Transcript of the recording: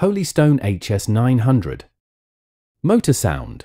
Holystone HS900. Motor sound.